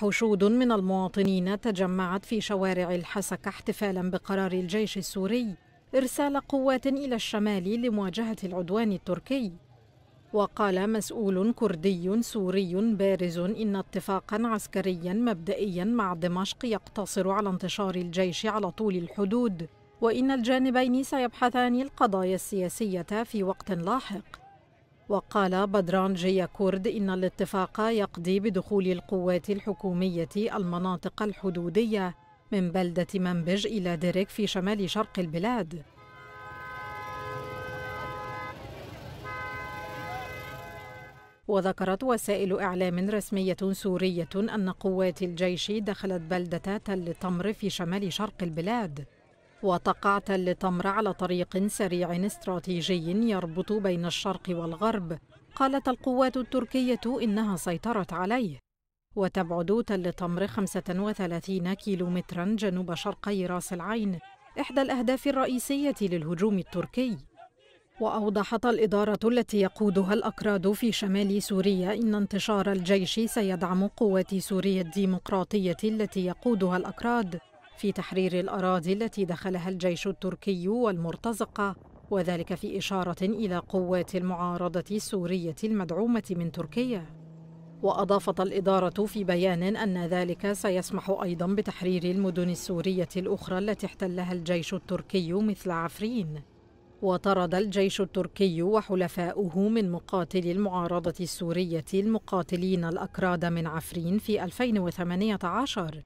حشود من المواطنين تجمعت في شوارع الحسكة احتفالا بقرار الجيش السوري إرسال قوات إلى الشمال لمواجهة العدوان التركي وقال مسؤول كردي سوري بارز إن اتفاقا عسكريا مبدئيا مع دمشق يقتصر على انتشار الجيش على طول الحدود وإن الجانبين سيبحثان القضايا السياسية في وقت لاحق وقال بدران جيا كورد إن الاتفاق يقضي بدخول القوات الحكومية المناطق الحدودية من بلدة منبج إلى ديريك في شمال شرق البلاد وذكرت وسائل إعلام رسمية سورية أن قوات الجيش دخلت بلدة تل تمر في شمال شرق البلاد تل لتمر على طريق سريع استراتيجي يربط بين الشرق والغرب قالت القوات التركية إنها سيطرت عليه وتبعد تل تمر 35 كيلومترا جنوب شرقي راس العين إحدى الأهداف الرئيسية للهجوم التركي وأوضحت الإدارة التي يقودها الأكراد في شمال سوريا إن انتشار الجيش سيدعم قوات سوريا الديمقراطية التي يقودها الأكراد في تحرير الأراضي التي دخلها الجيش التركي والمرتزقة وذلك في إشارة إلى قوات المعارضة السورية المدعومة من تركيا وأضافت الإدارة في بيان أن ذلك سيسمح أيضا بتحرير المدن السورية الأخرى التي احتلها الجيش التركي مثل عفرين وطرد الجيش التركي وحلفاؤه من مقاتلي المعارضة السورية المقاتلين الأكراد من عفرين في 2018